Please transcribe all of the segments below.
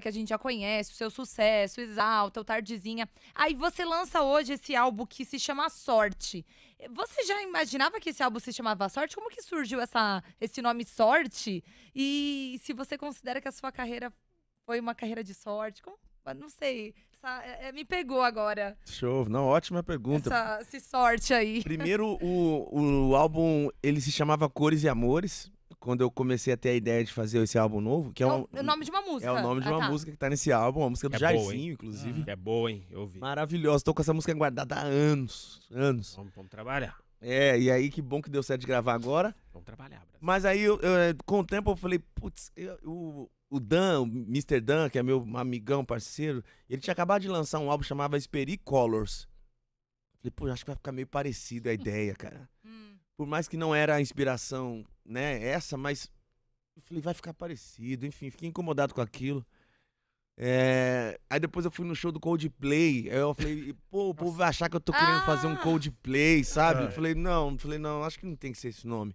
que a gente já conhece, o seu sucesso, Exalta, o Tardezinha. Aí você lança hoje esse álbum que se chama Sorte. Você já imaginava que esse álbum se chamava Sorte? Como que surgiu essa, esse nome Sorte? E se você considera que a sua carreira foi uma carreira de sorte? Como? Não sei. Essa, é, é, me pegou agora. Show. Não, ótima pergunta. Essa, esse sorte aí. Primeiro, o, o álbum, ele se chamava Cores e Amores quando eu comecei a ter a ideia de fazer esse álbum novo, que é, é, é o nome de uma música. É o nome de ah, uma tá. música que tá nesse álbum, a música do é Jairzinho, boa, inclusive. É boa, hein? Eu vi. Maravilhosa. Tô com essa música guardada há anos. Anos. Vamos, vamos trabalhar. É, e aí que bom que deu certo de gravar agora. Vamos trabalhar, Brasil. Mas aí, eu, eu, eh, com o tempo, eu falei, putz, o, o Dan, o Mr. Dan, que é meu amigão, parceiro, ele tinha acabado de lançar um álbum chamado Esperi Colors. Eu falei, pô, acho que vai ficar meio parecido a ideia, cara. Hum. Por mais que não era a inspiração né, essa, mas eu falei, vai ficar parecido, enfim, fiquei incomodado com aquilo. É... Aí depois eu fui no show do Coldplay. Aí eu falei, pô, o povo vai achar que eu tô querendo ah! fazer um ah! Coldplay, sabe? Ah, é. Eu falei, não, eu falei, não, acho que não tem que ser esse nome.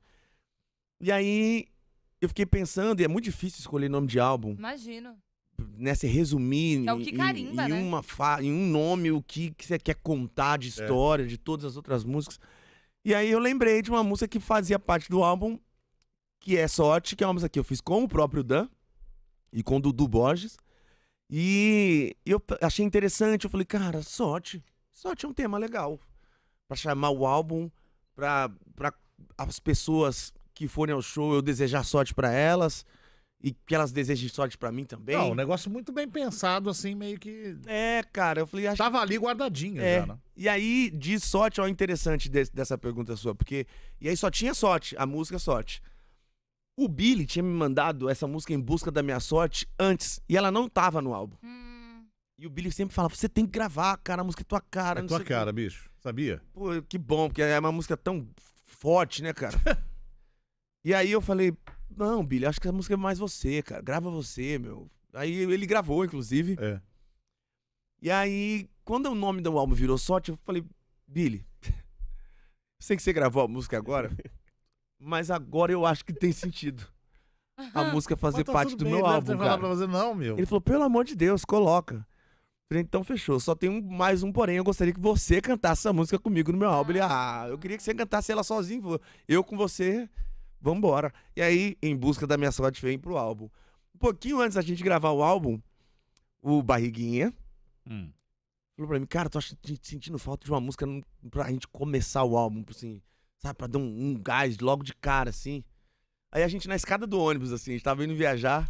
E aí eu fiquei pensando, e é muito difícil escolher nome de álbum. Imagino. nessa né, resumir é o que carimba, em, em né? fa em um nome, o que, que você quer contar de é. história, é. de todas as outras músicas. E aí eu lembrei de uma música que fazia parte do álbum que é sorte, que é uma música que eu fiz com o próprio Dan e com o Dudu Borges. E eu achei interessante, eu falei, cara, sorte. Sorte é um tema legal. para chamar o álbum, pra, pra as pessoas que forem ao show eu desejar sorte para elas. E que elas desejem sorte para mim também. Não, um negócio muito bem pensado, assim, meio que. É, cara, eu falei. Acho... Tava ali guardadinha é. já, né? E aí, de sorte, ó, interessante de, dessa pergunta sua, porque. E aí só tinha sorte, a música é sorte. O Billy tinha me mandado essa música Em Busca da Minha Sorte antes e ela não tava no álbum. Hum. E o Billy sempre falava: você tem que gravar, cara, a música é tua cara. É tua cara, que... bicho. Sabia? Pô, que bom, porque é uma música tão forte, né, cara? e aí eu falei: não, Billy, acho que a música é mais você, cara. Grava você, meu. Aí ele gravou, inclusive. É. E aí, quando o nome do álbum virou sorte, eu falei: Billy, sei que você gravou a música agora. mas agora eu acho que tem sentido. A música fazer tá parte do bem, meu né? álbum, cara. você, não, meu. Ele falou, pelo amor de Deus, coloca. Falei, então fechou. Só tem um, mais um porém. Eu gostaria que você cantasse essa música comigo no meu álbum. Ele, ah, ah eu queria que você cantasse ela sozinho. Eu com você, vambora. E aí, em busca da minha sorte, vem pro álbum. Um pouquinho antes da gente gravar o álbum, o Barriguinha hum. falou pra mim, cara, tô sentindo falta de uma música pra gente começar o álbum, assim sabe? Pra dar um, um gás logo de cara, assim. Aí a gente na escada do ônibus, assim, a gente tava indo viajar.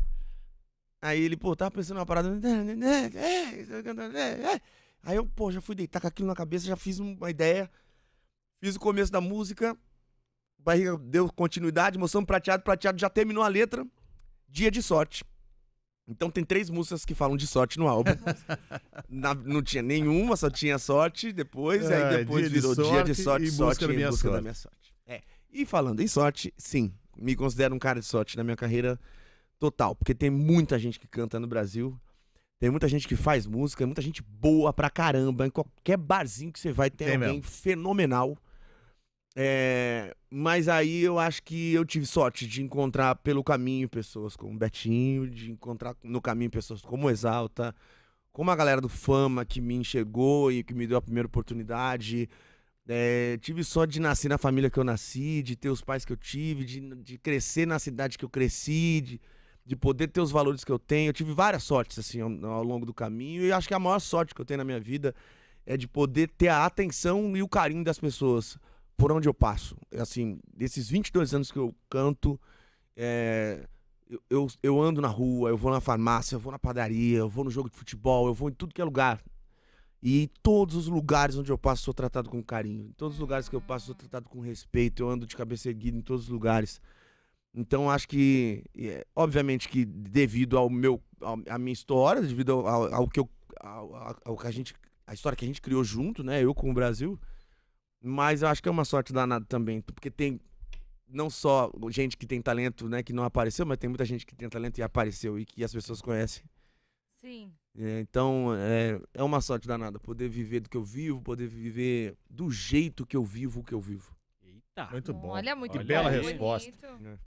Aí ele, pô, tava pensando numa parada. Né, né, né, é, é. Aí eu, pô, já fui deitar com aquilo na cabeça, já fiz uma ideia. Fiz o começo da música. Barriga deu continuidade, moção prateado, prateado já terminou a letra. Dia de sorte. Então tem três músicas que falam de sorte no álbum. Na, não tinha nenhuma, só tinha sorte depois, é, aí depois virou de dia de sorte, e sorte busca, busca sorte. da minha sorte. É. E falando em sorte, sim, me considero um cara de sorte na minha carreira total, porque tem muita gente que canta no Brasil. Tem muita gente que faz música, muita gente boa pra caramba. Em qualquer barzinho que você vai, tem, tem alguém mesmo. fenomenal é, mas aí eu acho que eu tive sorte de encontrar pelo caminho pessoas como Betinho, de encontrar no caminho pessoas como Exalta, como a galera do Fama que me enxergou e que me deu a primeira oportunidade. É, tive sorte de nascer na família que eu nasci, de ter os pais que eu tive, de, de crescer na cidade que eu cresci, de, de poder ter os valores que eu tenho. Eu tive várias sortes assim ao, ao longo do caminho e acho que a maior sorte que eu tenho na minha vida é de poder ter a atenção e o carinho das pessoas por onde eu passo. É assim, desses 22 anos que eu canto, é, eu, eu, eu, ando na rua, eu vou na farmácia, eu vou na padaria, eu vou no jogo de futebol, eu vou em tudo que é lugar. E todos os lugares onde eu passo sou tratado com carinho. Em todos os lugares que eu passo sou tratado com respeito. Eu ando de cabeça erguida em todos os lugares. Então acho que, é, obviamente que devido ao meu, à minha história, devido ao, ao que eu, ao, ao, que a gente, a história que a gente criou junto, né? Eu com o Brasil, mas eu acho que é uma sorte danada também, porque tem não só gente que tem talento, né, que não apareceu, mas tem muita gente que tem talento e apareceu e que as pessoas conhecem. Sim. É, então, é, é uma sorte danada poder viver do que eu vivo, poder viver do jeito que eu vivo o que eu vivo. Eita. Muito bom. Olha, muito Olha bom. Bela resposta. É.